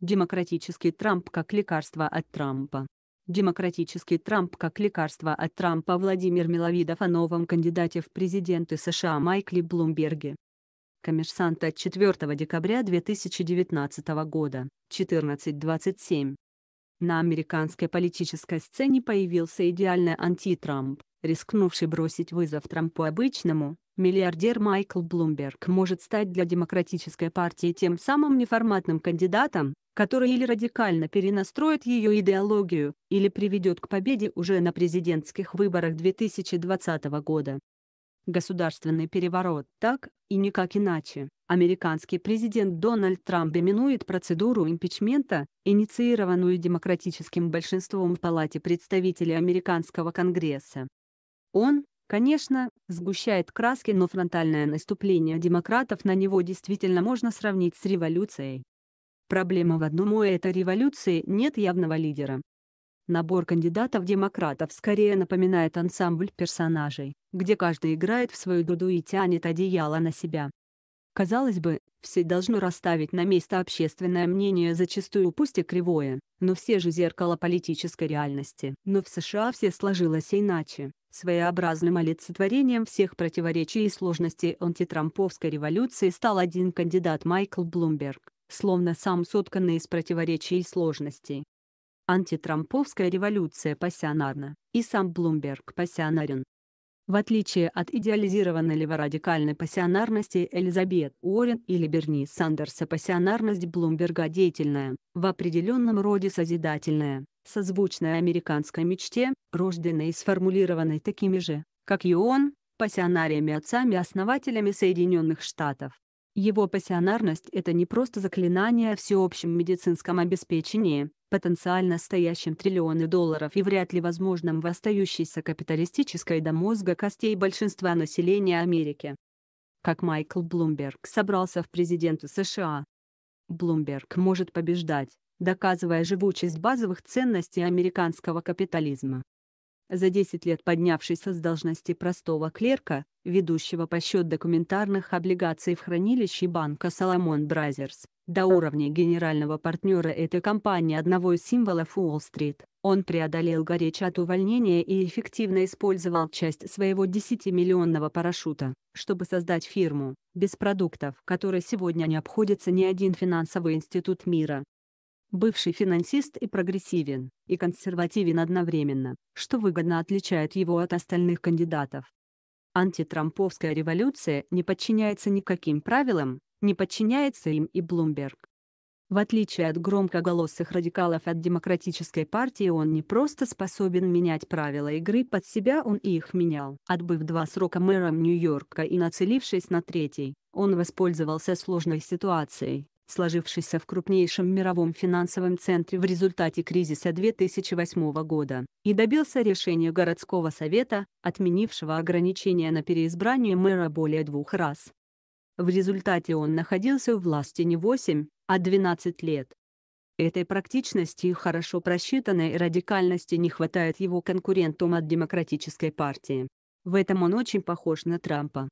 Демократический Трамп как лекарство от Трампа. Демократический Трамп как лекарство от Трампа Владимир Миловидов о новом кандидате в президенты США Майкле Блумберге. Коммерсант от 4 декабря 2019 года, 14.27. На американской политической сцене появился идеальный анти-Трамп. Рискнувший бросить вызов Трампу обычному, миллиардер Майкл Блумберг может стать для Демократической партии тем самым неформатным кандидатом, который или радикально перенастроит ее идеологию, или приведет к победе уже на президентских выборах 2020 года. Государственный переворот так, и никак иначе. Американский президент Дональд Трамп доминует процедуру импичмента, инициированную демократическим большинством в Палате представителей Американского Конгресса. Он, конечно, сгущает краски, но фронтальное наступление демократов на него действительно можно сравнить с революцией. Проблема в одном у этой революции нет явного лидера. Набор кандидатов-демократов скорее напоминает ансамбль персонажей, где каждый играет в свою дуду и тянет одеяло на себя. Казалось бы, все должно расставить на место общественное мнение зачастую пусть и кривое, но все же зеркало политической реальности. Но в США все сложилось иначе. Своеобразным олицетворением всех противоречий и сложностей антитрамповской революции стал один кандидат Майкл Блумберг, словно сам сотканный из противоречий и сложностей. Антитрамповская революция пассионарна, и сам Блумберг пассионарен, в отличие от идеализированной леворадикальной пассионарности Элизабет Уоррен или Берни Сандерса пассионарность Блумберга деятельная, в определенном роде созидательная, созвучная американской мечте, рожденной и сформулированной такими же, как и он, пассионариями отцами-основателями Соединенных Штатов. Его пассионарность — это не просто заклинание о всеобщем медицинском обеспечении, потенциально стоящем триллионы долларов и вряд ли возможном в остающейся капиталистической до мозга костей большинства населения Америки. Как Майкл Блумберг собрался в президенты США. Блумберг может побеждать, доказывая живучесть базовых ценностей американского капитализма за 10 лет поднявшийся с должности простого клерка, ведущего по счет документарных облигаций в хранилище банка Solomon Brothers, до уровня генерального партнера этой компании одного из символов Уолл-стрит, он преодолел горечь от увольнения и эффективно использовал часть своего 10-миллионного парашюта, чтобы создать фирму, без продуктов которой сегодня не обходится ни один финансовый институт мира бывший финансист и прогрессивен, и консервативен одновременно, что выгодно отличает его от остальных кандидатов. Антитрамповская революция не подчиняется никаким правилам, не подчиняется им и Блумберг. В отличие от громкоголосых радикалов от Демократической партии он не просто способен менять правила игры под себя он их менял. Отбыв два срока мэром Нью-Йорка и нацелившись на третий, он воспользовался сложной ситуацией, сложившейся в крупнейшем мировом финансовом центре в результате кризиса 2008 года, и добился решения городского совета, отменившего ограничения на переизбрание мэра более двух раз. В результате он находился у власти не 8, а 12 лет. Этой практичности и хорошо просчитанной радикальности не хватает его конкурентам от Демократической партии. В этом он очень похож на Трампа.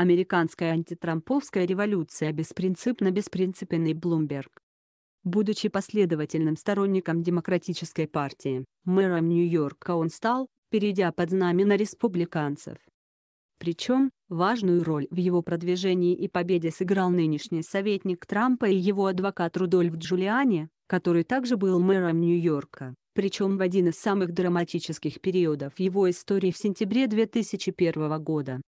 Американская антитрамповская революция беспринципно-беспринципенный Блумберг. Будучи последовательным сторонником Демократической партии, мэром Нью-Йорка он стал, перейдя под знамена республиканцев. Причем, важную роль в его продвижении и победе сыграл нынешний советник Трампа и его адвокат Рудольф Джулиани, который также был мэром Нью-Йорка, причем в один из самых драматических периодов его истории в сентябре 2001 года,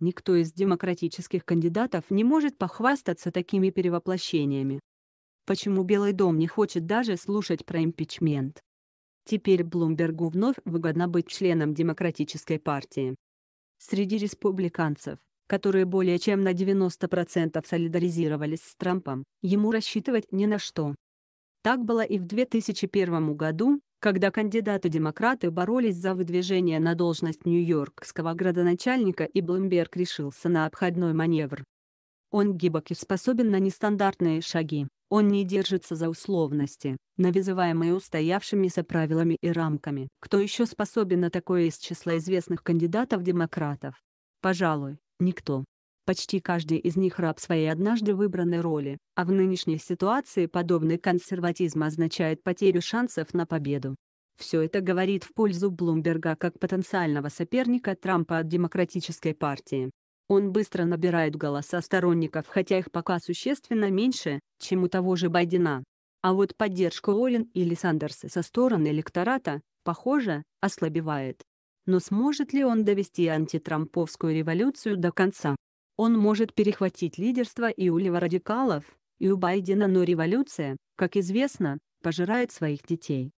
Никто из демократических кандидатов не может похвастаться такими перевоплощениями. Почему Белый дом не хочет даже слушать про импичмент? Теперь Блумбергу вновь выгодно быть членом демократической партии. Среди республиканцев, которые более чем на 90% солидаризировались с Трампом, ему рассчитывать не на что. Так было и в 2001 году, когда кандидаты-демократы боролись за выдвижение на должность нью-йоркского градоначальника и Блумберг решился на обходной маневр. Он гибок и способен на нестандартные шаги, он не держится за условности, навязываемые устоявшимися правилами и рамками. Кто еще способен на такое из числа известных кандидатов-демократов? Пожалуй, никто. Почти каждый из них раб своей однажды выбранной роли, а в нынешней ситуации подобный консерватизм означает потерю шансов на победу. Все это говорит в пользу Блумберга как потенциального соперника Трампа от Демократической партии. Он быстро набирает голоса сторонников, хотя их пока существенно меньше, чем у того же Байдена. А вот поддержку Уоллен или Сандерса со стороны электората, похоже, ослабевает. Но сможет ли он довести антитрамповскую революцию до конца? Он может перехватить лидерство и у леворадикалов, и у Байдена, но революция, как известно, пожирает своих детей.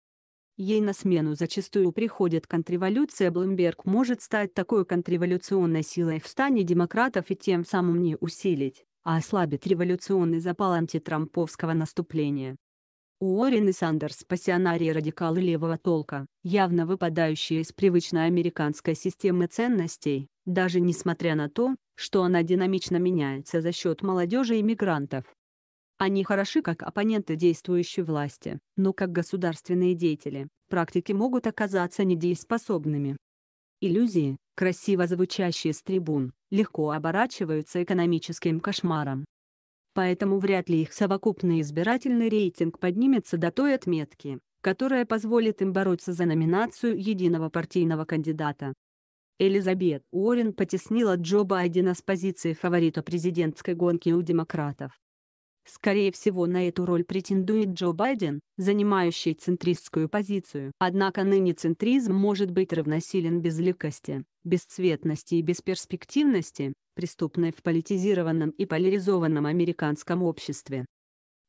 Ей на смену зачастую приходит контрреволюция. Блумберг может стать такой контрреволюционной силой в стане демократов и тем самым не усилить, а ослабит революционный запал антитрамповского наступления. Уоррен и Сандерс – пассионарии радикалы левого толка, явно выпадающие из привычной американской системы ценностей, даже несмотря на то, что она динамично меняется за счет молодежи и мигрантов. Они хороши как оппоненты действующей власти, но как государственные деятели, практики могут оказаться недееспособными. Иллюзии, красиво звучащие с трибун, легко оборачиваются экономическим кошмаром. Поэтому вряд ли их совокупный избирательный рейтинг поднимется до той отметки, которая позволит им бороться за номинацию единого партийного кандидата. Элизабет Уоррен потеснила Джо Байдена с позиции фаворита президентской гонки у демократов. Скорее всего, на эту роль претендует Джо Байден, занимающий центристскую позицию. Однако ныне центризм может быть равносилен безликости, бесцветности и бесперспективности, преступной в политизированном и поляризованном американском обществе.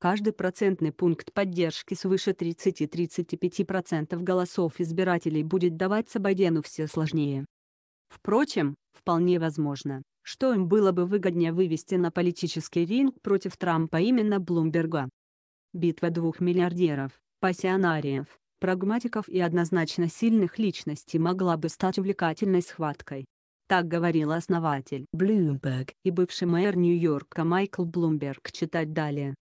Каждый процентный пункт поддержки свыше 30-35% голосов избирателей будет даваться Байдену все сложнее. Впрочем, вполне возможно, что им было бы выгоднее вывести на политический ринг против Трампа именно Блумберга. Битва двух миллиардеров, пассионариев, прагматиков и однозначно сильных личностей могла бы стать увлекательной схваткой. Так говорил основатель Блумберг и бывший мэр Нью-Йорка Майкл Блумберг читать далее.